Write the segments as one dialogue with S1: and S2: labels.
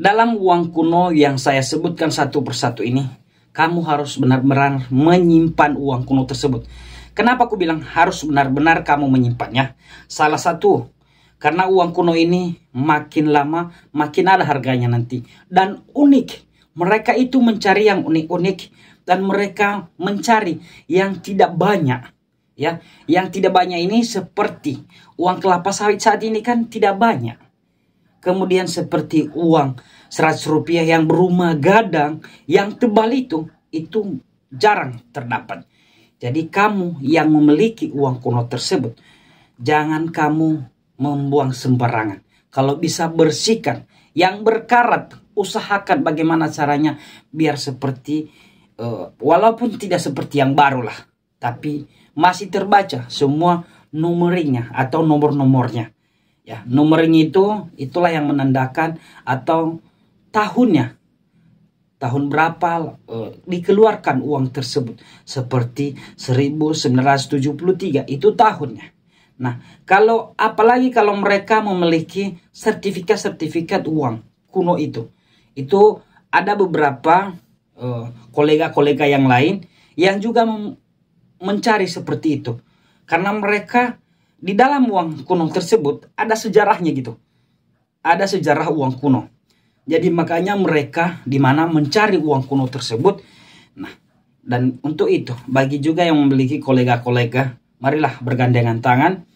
S1: Dalam uang kuno yang saya sebutkan satu persatu ini, kamu harus benar-benar menyimpan uang kuno tersebut. Kenapa aku bilang harus benar-benar kamu menyimpannya? Salah satu, karena uang kuno ini makin lama makin ada harganya nanti. Dan unik, mereka itu mencari yang unik-unik dan mereka mencari yang tidak banyak. Ya, yang tidak banyak ini seperti uang kelapa sawit saat ini kan tidak banyak kemudian seperti uang 100 rupiah yang berumah gadang yang tebal itu itu jarang terdapat. Jadi kamu yang memiliki uang kuno tersebut jangan kamu membuang sembarangan. Kalau bisa bersihkan yang berkarat usahakan bagaimana caranya biar seperti uh, walaupun tidak seperti yang barulah tapi masih terbaca semua nomornya atau nomor-nomornya. Ya, numering itu itulah yang menandakan atau tahunnya. Tahun berapa eh, dikeluarkan uang tersebut seperti 1973 itu tahunnya. Nah, kalau apalagi kalau mereka memiliki sertifikat-sertifikat uang kuno itu. Itu ada beberapa eh, kolega-kolega uh, yang lain yang juga mencari seperti itu karena mereka di dalam uang kuno tersebut ada sejarahnya gitu. Ada sejarah uang kuno. Jadi makanya mereka di mana mencari uang kuno tersebut. Nah, dan untuk itu bagi juga yang memiliki kolega-kolega, marilah bergandengan tangan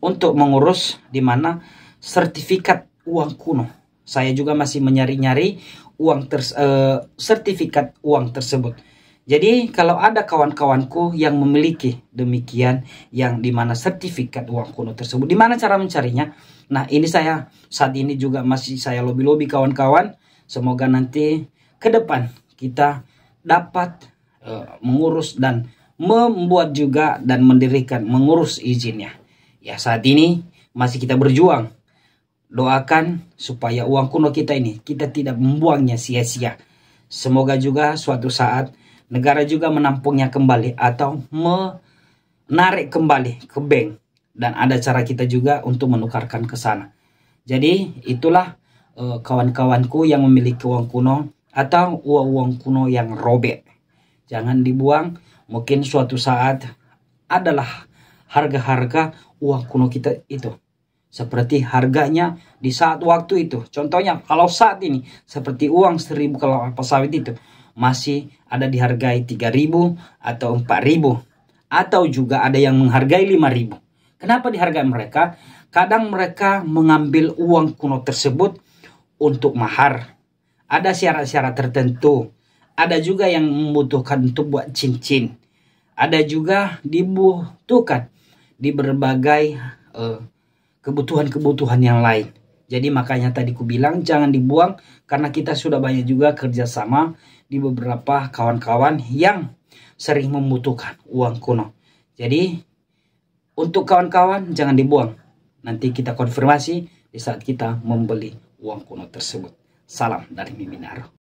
S1: untuk mengurus di mana sertifikat uang kuno. Saya juga masih menyari-nyari uang ter, uh, eh, sertifikat uang tersebut. Jadi kalau ada kawan-kawanku yang memiliki demikian yang dimana sertifikat uang kuno tersebut, dimana cara mencarinya? Nah ini saya saat ini juga masih saya lobby-lobby kawan-kawan. Semoga nanti ke depan kita dapat uh, mengurus dan membuat juga dan mendirikan mengurus izinnya. Ya saat ini masih kita berjuang. Doakan supaya uang kuno kita ini kita tidak membuangnya sia-sia. Semoga juga suatu saat negara juga menampungnya kembali atau menarik kembali ke bank dan ada cara kita juga untuk menukarkan ke sana. Jadi itulah uh, kawan-kawanku yang memiliki uang kuno atau uang-uang kuno yang robek. Jangan dibuang, mungkin suatu saat adalah harga-harga uang kuno kita itu seperti harganya di saat waktu itu. Contohnya kalau saat ini seperti uang seribu kalau pesawat itu masih ada dihargai 3.000 atau 4.000 atau juga ada yang menghargai 5.000. Kenapa dihargai mereka? Kadang mereka mengambil uang kuno tersebut untuk mahar. Ada syarat-syarat tertentu. Ada juga yang membutuhkan untuk buat cincin. Ada juga dibutuhkan di berbagai eh, kebutuhan-kebutuhan yang lain. Jadi makanya tadi ku bilang jangan dibuang karena kita sudah banyak juga kerjasama di beberapa kawan-kawan yang sering membutuhkan uang kuno. Jadi untuk kawan-kawan jangan dibuang. Nanti kita konfirmasi di saat kita membeli uang kuno tersebut. Salam dari Miminaro.